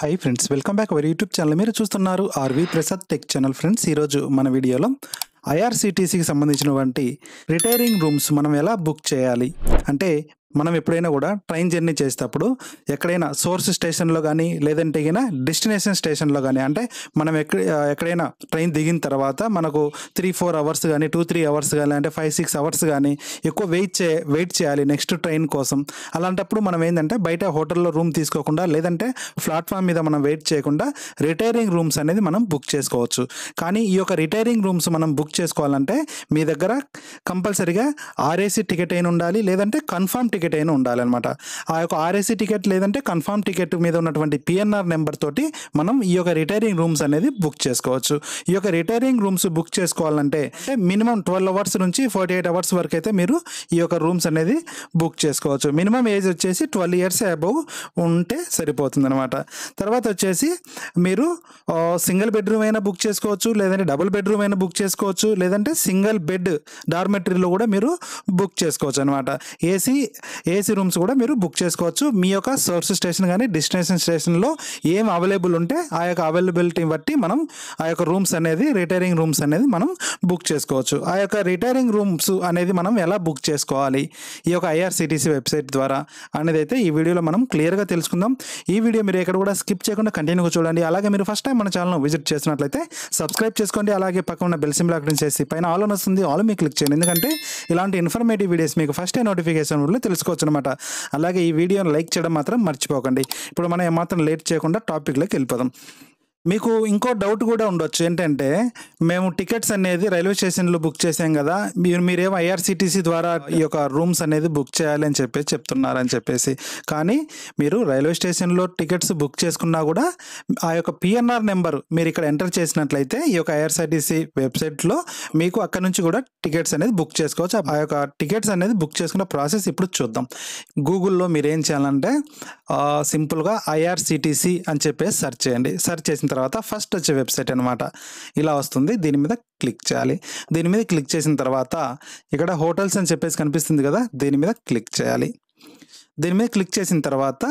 high friends welcome back our YouTube channel మీరు చూస్తున్నారు RV Prasad tech channel friends ఈరోజు మన వీడియోలో ఐఆర్సిటీసీకి సంబంధించినటువంటి రిటైరింగ్ రూమ్స్ మనం ఎలా బుక్ చేయాలి అంటే మనం ఎప్పుడైనా కూడా ట్రైన్ జర్నీ చేసేటప్పుడు ఎక్కడైనా సోర్స్ స్టేషన్లో కానీ లేదంటే కన్నా డెస్టినేషన్ స్టేషన్లో కానీ అంటే మనం ఎక్కడ ఎక్కడైనా ట్రైన్ దిగిన తర్వాత మనకు త్రీ ఫోర్ అవర్స్ కానీ టూ త్రీ అవర్స్ కానీ అంటే ఫైవ్ సిక్స్ అవర్స్ కానీ ఎక్కువ వెయిట్ చే వెయిట్ చేయాలి నెక్స్ట్ ట్రైన్ కోసం అలాంటప్పుడు మనం ఏంటంటే బయట హోటల్లో రూమ్ తీసుకోకుండా లేదంటే ప్లాట్ఫామ్ మీద మనం వెయిట్ చేయకుండా రిటైరింగ్ రూమ్స్ అనేది మనం బుక్ చేసుకోవచ్చు కానీ ఈ యొక్క రిటైరింగ్ రూమ్స్ మనం బుక్ చేసుకోవాలంటే మీ దగ్గర కంపల్సరీగా ఆర్ఏసీ టికెట్ అయిన ఉండాలి లేదంటే కన్ఫర్మ్ టికెట్ టికెట్ అయినా ఉండాలన్నమాట ఆ యొక్క ఆర్ఎస్సీ టికెట్ లేదంటే కన్ఫామ్ టికెట్ మీద ఉన్నటువంటి పిఎన్ఆర్ నెంబర్ తోటి మనం ఈ యొక్క రిటైరింగ్ రూమ్స్ అనేది బుక్ చేసుకోవచ్చు ఈ యొక్క రిటైరింగ్ రూమ్స్ బుక్ చేసుకోవాలంటే మినిమం ట్వెల్వ్ అవర్స్ నుంచి ఫార్టీ ఎయిట్ అవర్స్ వరకు అయితే మీరు ఈ యొక్క రూమ్స్ అనేది బుక్ చేసుకోవచ్చు మినిమం ఏజ్ వచ్చేసి ట్వెల్వ్ ఇయర్స్ అబౌవ్ ఉంటే సరిపోతుంది అనమాట తర్వాత వచ్చేసి మీరు సింగిల్ బెడ్రూమ్ అయినా బుక్ చేసుకోవచ్చు లేదంటే డబుల్ బెడ్రూమ్ అయినా బుక్ చేసుకోవచ్చు లేదంటే సింగిల్ బెడ్ డార్మెటరీలో కూడా మీరు బుక్ చేసుకోవచ్చు అనమాట ఏసీ ఏసీ రూమ్స్ కూడా మీరు బుక్ చేసుకోవచ్చు మీ యొక్క సోర్స్ స్టేషన్ కానీ డెస్టినేషన్ స్టేషన్లో ఏం అవైలబుల్ ఉంటే ఆ యొక్క అవైలబిలిటీ బట్టి మనం ఆ యొక్క రూమ్స్ అనేది రిటైరింగ్ రూమ్స్ అనేది మనం బుక్ చేసుకోవచ్చు ఆ యొక్క రిటైరింగ్ రూమ్స్ అనేది మనం ఎలా బుక్ చేసుకోవాలి ఈ యొక్క ఐఆర్సిటీసీ వెబ్సైట్ ద్వారా అనేది అయితే ఈ వీడియోలో మనం క్లియర్గా తెలుసుకుందాం ఈ వీడియో మీరు ఎక్కడ కూడా స్కిప్ చేయకుండా కంటిన్యూగా చూడండి అలాగే మీరు ఫస్ట్ టైం మన ఛానల్ను విజిట్ చేసినట్లయితే సబ్స్క్రైబ్ చేసుకోండి అలాగే పక్కన ఉన్న బెల్ సింబల్ అక్కడ చేసి పైన ఆల్ వస్తుంది ఆల్ మీ క్లిక్ చేయండి ఎందుకంటే ఇలాంటి ఇన్ఫర్మేటివ్ వీడియోస్ మీకు ఫస్ట్ టైం నోటిఫికేషన్ వల్ల తెలుసు తెలుసుకోవచ్చు అనమాట అలాగే ఈ వీడియోని లైక్ చేయడం మాత్రం మర్చిపోకండి ఇప్పుడు మనం ఏమాత్రం లేట్ చేయకుండా టాపిక్లోకి వెళ్ళిపోదాం మీకు ఇంకో డౌట్ కూడా ఉండొచ్చు ఏంటంటే మేము టికెట్స్ అనేది రైల్వే స్టేషన్లో బుక్ చేసాం కదా మీరు మీరేం ఐఆర్సిటీసీ ద్వారా ఈ యొక్క రూమ్స్ అనేది బుక్ చేయాలని చెప్పేసి చెప్తున్నారని చెప్పేసి కానీ మీరు రైల్వే స్టేషన్లో టికెట్స్ బుక్ చేసుకున్నా కూడా ఆ యొక్క పిఎన్ఆర్ నెంబర్ మీరు ఇక్కడ ఎంటర్ చేసినట్లయితే ఈ యొక్క ఐఆర్సిటీసీ వెబ్సైట్లో మీకు అక్కడ నుంచి కూడా టికెట్స్ అనేది బుక్ చేసుకోవచ్చు ఆ యొక్క టికెట్స్ అనేది బుక్ చేసుకున్న ప్రాసెస్ ఇప్పుడు చూద్దాం గూగుల్లో మీరు ఏం చేయాలంటే సింపుల్గా ఐఆర్సిటీసీ అని చెప్పేసి సెర్చ్ చేయండి సెర్చ్ చేసిన తర్వాత ఫస్ట్ వచ్చే వెబ్సైట్ అనమాట ఇలా వస్తుంది దీని మీద క్లిక్ చేయాలి దీని మీద క్లిక్ చేసిన తర్వాత ఇక్కడ హోటల్స్ అని చెప్పేసి కనిపిస్తుంది కదా దీని మీద క్లిక్ చేయాలి దీని మీద క్లిక్ చేసిన తర్వాత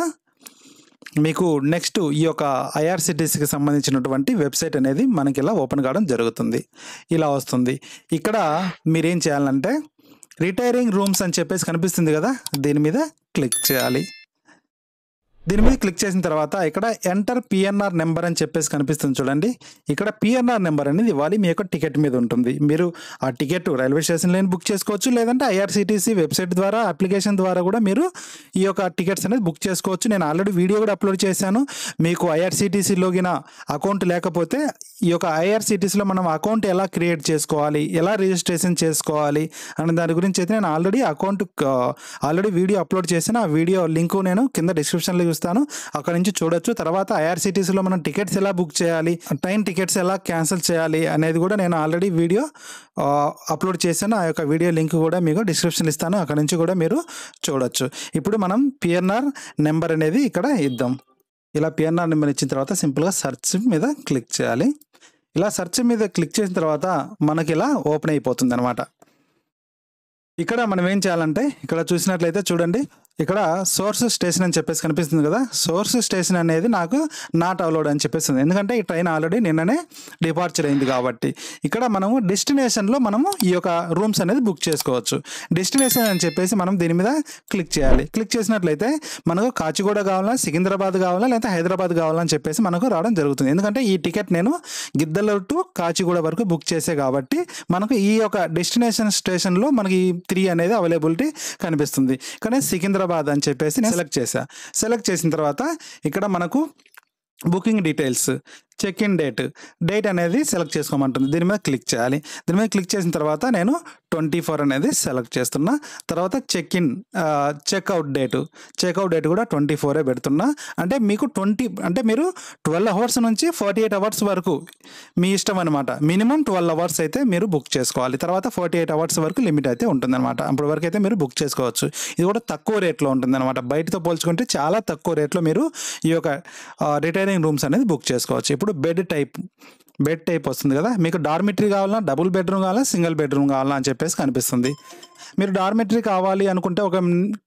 మీకు నెక్స్ట్ ఈ యొక్క ఐఆర్సిటీసీకి సంబంధించినటువంటి వెబ్సైట్ అనేది మనకి ఇలా ఓపెన్ కావడం జరుగుతుంది ఇలా వస్తుంది ఇక్కడ మీరేం చేయాలంటే రిటైరింగ్ రూమ్స్ అని చెప్పేసి కనిపిస్తుంది కదా దీని మీద క్లిక్ చేయాలి దీని మీద క్లిక్ చేసిన తర్వాత ఇక్కడ ఎంటర్ పిఎన్ఆర్ నెంబర్ అని చెప్పేసి కనిపిస్తుంది చూడండి ఇక్కడ పిఎన్ఆర్ నెంబర్ అనేది ఇవ్వాలి మీ యొక్క టికెట్ మీద ఉంటుంది మీరు ఆ టికెట్ రైల్వే లేని బుక్ చేసుకోవచ్చు లేదంటే ఐఆర్సీటీసీ వెబ్సైట్ ద్వారా అప్లికేషన్ ద్వారా కూడా మీరు ఈ యొక్క టికెట్స్ అనేది బుక్ చేసుకోవచ్చు నేను ఆల్రెడీ వీడియో కూడా అప్లోడ్ చేశాను మీకు ఐఆర్సీటీసీ లోగిన అకౌంట్ లేకపోతే ఈ యొక్క ఐఆర్సీటీసీలో మనం అకౌంట్ ఎలా క్రియేట్ చేసుకోవాలి ఎలా రిజిస్ట్రేషన్ చేసుకోవాలి అనే దాని గురించి అయితే నేను already account already video upload చేసిన ఆ వీడియో లింకు నేను కింద డిస్క్రిప్షన్లో చూపిస్తాను అక్కడ నుంచి చూడొచ్చు తర్వాత ఐఆర్సిటీసీలో మనం టికెట్స్ ఎలా బుక్ చేయాలి ట్రైన్ టికెట్స్ ఎలా క్యాన్సిల్ చేయాలి అనేది కూడా నేను ఆల్రెడీ వీడియో అప్లోడ్ చేశాను ఆ యొక్క వీడియో లింక్ కూడా మీకు డిస్క్రిప్షన్ ఇస్తాను అక్కడ నుంచి కూడా మీరు చూడొచ్చు ఇప్పుడు మనం పిఎన్ఆర్ నెంబర్ అనేది ఇక్కడ ఇద్దాం ఇలా పిఎన్ఆర్ నెంబర్ ఇచ్చిన తర్వాత సింపుల్గా సర్చ్ మీద క్లిక్ చేయాలి ఇలా సర్చ్ మీద క్లిక్ చేసిన తర్వాత మనకి ఇలా ఓపెన్ అయిపోతుంది అనమాట ఇక్కడ మనం ఏం చేయాలంటే ఇక్కడ చూసినట్లయితే చూడండి ఇక్కడ సోర్స్ స్టేషన్ అని చెప్పేసి కనిపిస్తుంది కదా సోర్స్ స్టేషన్ అనేది నాకు నాట్ అవలోడ్ అని చెప్పేస్తుంది ఎందుకంటే ఈ ట్రైన్ ఆల్రెడీ నిన్ననే డిపార్చర్ అయింది కాబట్టి ఇక్కడ మనము డెస్టినేషన్లో మనము ఈ యొక్క రూమ్స్ అనేది బుక్ చేసుకోవచ్చు డెస్టినేషన్ అని చెప్పేసి మనం దీని మీద క్లిక్ చేయాలి క్లిక్ చేసినట్లయితే మనకు కాచిగూడ కావాలా సికింద్రాబాద్ కావాలా లేకపోతే హైదరాబాద్ కావాలని చెప్పేసి మనకు రావడం జరుగుతుంది ఎందుకంటే ఈ టికెట్ నేను గిద్దల టు కాచిగూడ వరకు బుక్ చేసే కాబట్టి మనకు ఈ యొక్క డెస్టినేషన్ స్టేషన్లో మనకి త్రీ అనేది అవైలబిలిటీ కనిపిస్తుంది కానీ సికింద్రాబాద్ హైదరాబాద్ అని చెప్పేసి నేను సెలెక్ట్ చేశాను సెలెక్ట్ చేసిన తర్వాత ఇక్కడ మనకు booking details check in date date అనేది సెలెక్ట్ చేసుకోమంటుంది దీని మీద క్లిక్ చేయాలి దీని మీద క్లిక్ చేసిన తర్వాత నేను ట్వంటీ ఫోర్ అనేది సెలెక్ట్ చేస్తున్నా తర్వాత check in checkout date checkout date కూడా ట్వంటీ ఫోరే పెడుతున్నా అంటే మీకు ట్వంటీ అంటే మీరు ట్వెల్వ్ అవర్స్ నుంచి ఫార్టీ ఎయిట్ అవర్స్ వరకు మీ ఇష్టం అనమాట మినిమం ట్వెల్వ్ అవర్స్ అయితే మీరు బుక్ చేసుకోవాలి తర్వాత ఫార్టీ ఎయిట్ అవర్స్ వరకు లిమిట్ అయితే ఉంటుందన్నమాట అప్పటి వరకు అయితే మీరు బుక్ చేసుకోవచ్చు ఇది కూడా తక్కువ రేట్లో ఉంటుందన్నమాట బయటతో పోల్చుకుంటే చాలా తక్కువ రేట్లో మీరు ఈ యొక్క రిటైరింగ్ రూమ్స్ అనేది బుక్ చేసుకోవచ్చు ఇప్పుడు బెడ్ టైప్ బెడ్ టైప్ వస్తుంది కదా మీకు డార్మిటరీ కావాలన్నా డబుల్ బెడ్రూమ్ కావాలా సింగిల్ బెడ్రూమ్ కావాలా అని చెప్పేసి కనిపిస్తుంది మీరు డార్మిటరీ కావాలి అనుకుంటే ఒక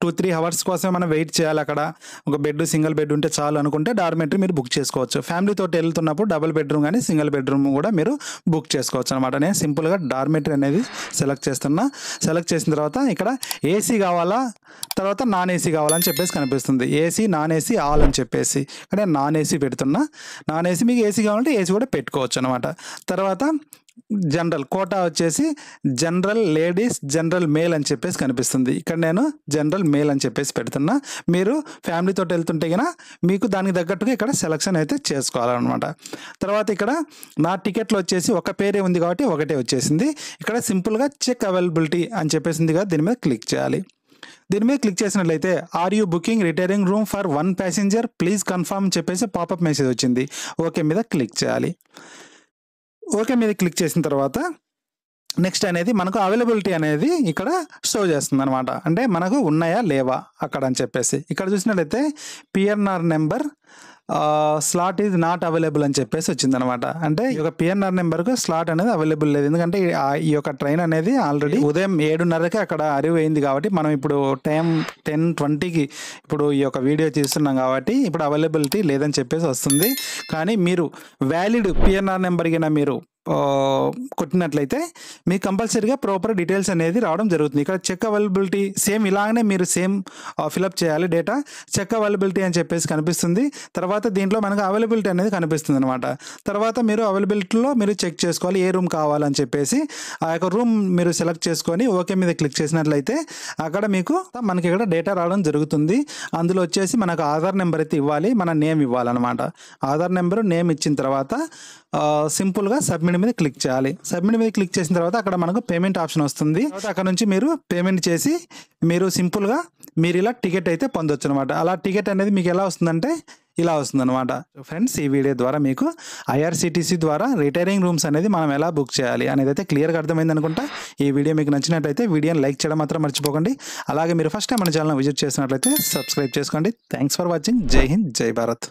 టూ త్రీ అవర్స్ కోసం మనం వెయిట్ చేయాలి అక్కడ ఒక బెడ్ సింగిల్ బెడ్ ఉంటే చాలు అనుకుంటే డార్మిటరీ మీరు బుక్ చేసుకోవచ్చు ఫ్యామిలీతో వెళ్తున్నప్పుడు డబుల్ బెడ్రూమ్ కానీ సింగిల్ బెడ్రూమ్ కూడా మీరు బుక్ చేసుకోవచ్చు అనమాట నేను సింపుల్గా డార్మిటరీ అనేది సెలెక్ట్ చేస్తున్నా సెలెక్ట్ చేసిన తర్వాత ఇక్కడ ఏసీ కావాలా తర్వాత నాన్ ఏసీ కావాలని చెప్పేసి కనిపిస్తుంది ఏసీ నాన్ ఏసీ ఆల్ అని చెప్పేసి ఇక్కడ నాన్ ఏసీ పెడుతున్నా నాన్ ఏసీ మీకు ఏసీ కావాలంటే ఏసీ కూడా పెట్టుకోవచ్చు చెప్పొచ్చు అనమాట తర్వాత జనరల్ కోటా వచ్చేసి జనరల్ లేడీస్ జనరల్ మేల్ అని చెప్పేసి కనిపిస్తుంది ఇక్కడ నేను జనరల్ మేల్ అని చెప్పేసి పెడుతున్నా మీరు ఫ్యామిలీతో వెళ్తుంటే కనుక మీకు దానికి తగ్గట్టుగా ఇక్కడ సెలక్షన్ అయితే చేసుకోవాలన్నమాట తర్వాత ఇక్కడ నా టికెట్లో వచ్చేసి ఒక పేరే ఉంది కాబట్టి ఒకటే వచ్చేసింది ఇక్కడ సింపుల్గా చెక్ అవైలబిలిటీ అని చెప్పేసింది కదా దీని మీద క్లిక్ చేయాలి దీని మీద క్లిక్ చేసినట్లయితే are you booking retiring room for one passenger please confirm చెప్పేసి పాపప్ మెసేజ్ వచ్చింది ఓకే మీద క్లిక్ చేయాలి ఓకే మీద క్లిక్ చేసిన తర్వాత నెక్స్ట్ అనేది మనకు అవైలబిలిటీ అనేది ఇక్కడ షో చేస్తుంది అనమాట అంటే మనకు ఉన్నాయా లేవా అక్కడ అని చెప్పేసి ఇక్కడ చూసినట్లయితే PNR number slot is not available అని చెప్పేసి వచ్చిందనమాట అంటే ఈ యొక్క పిఎన్ఆర్ కు స్లాట్ అనేది అవైలబుల్ లేదు ఎందుకంటే ఈ యొక్క ట్రైన్ అనేది ఆల్రెడీ ఉదయం ఏడున్నరకి అక్కడ అరివ్ అయింది కాబట్టి మనం ఇప్పుడు టైం టెన్ ట్వంటీకి ఇప్పుడు ఈ యొక్క వీడియో తీస్తున్నాం కాబట్టి ఇప్పుడు అవైలబిలిటీ లేదని చెప్పేసి వస్తుంది కానీ మీరు వ్యాలిడ్ పిఎన్ఆర్ నెంబర్ కింద మీరు కొట్టినట్లయితే మీకు కంపల్సరీగా ప్రాపర్ డీటెయిల్స్ అనేది రావడం జరుగుతుంది ఇక్కడ చెక్ అవైలబిలిటీ సేమ్ ఇలాగనే మీరు సేమ్ ఫిలప్ చేయాలి డేటా చెక్ అవైలబిలిటీ అని చెప్పేసి కనిపిస్తుంది తర్వాత దీంట్లో మనకు అవైలబిలిటీ అనేది కనిపిస్తుంది అనమాట తర్వాత మీరు అవైలబిలిటీలో మీరు చెక్ చేసుకోవాలి ఏ రూమ్ కావాలని చెప్పేసి ఆ యొక్క రూమ్ మీరు సెలెక్ట్ చేసుకొని ఓకే మీద క్లిక్ చేసినట్లయితే అక్కడ మీకు మనకి ఇక్కడ డేటా రావడం జరుగుతుంది అందులో వచ్చేసి మనకు ఆధార్ నెంబర్ అయితే ఇవ్వాలి మన నేమ్ ఇవ్వాలన్నమాట ఆధార్ నెంబర్ నేమ్ ఇచ్చిన తర్వాత సింపుల్గా సబ్మిట్ సబ్మిట్ మీద క్లిక్ చేయాలి సబ్మిట్ మీద క్లిక్ చేసిన తర్వాత అక్కడ మనకు పేమెంట్ ఆప్షన్ వస్తుంది అక్కడ నుంచి మీరు పేమెంట్ చేసి మీరు సింపుల్గా మీరు ఇలా టికెట్ అయితే పొందొచ్చు అనమాట అలా టికెట్ అనేది మీకు ఎలా వస్తుందంటే ఇలా వస్తుందన్నమాట ఫ్రెండ్స్ ఈ వీడియో ద్వారా మీకు ఐఆర్సీటీసీ ద్వారా రిటైరింగ్ రూమ్స్ అనేది మనం ఎలా బుక్ చేయాలి అనేది అయితే క్లియర్గా అర్థమైంది అనుకుంటా ఈ వీడియో మీకు నచ్చినట్లయితే వీడియోని లైక్ చేయడం మాత్రం మర్చిపోకండి అలాగే మీరు ఫస్ట్ టైం మన ఛానల్ విజిట్ చేసినట్లయితే సబ్స్క్రైబ్ చేసుకోండి థ్యాంక్స్ ఫర్ వాచింగ్ జై హింద్ జై భారత్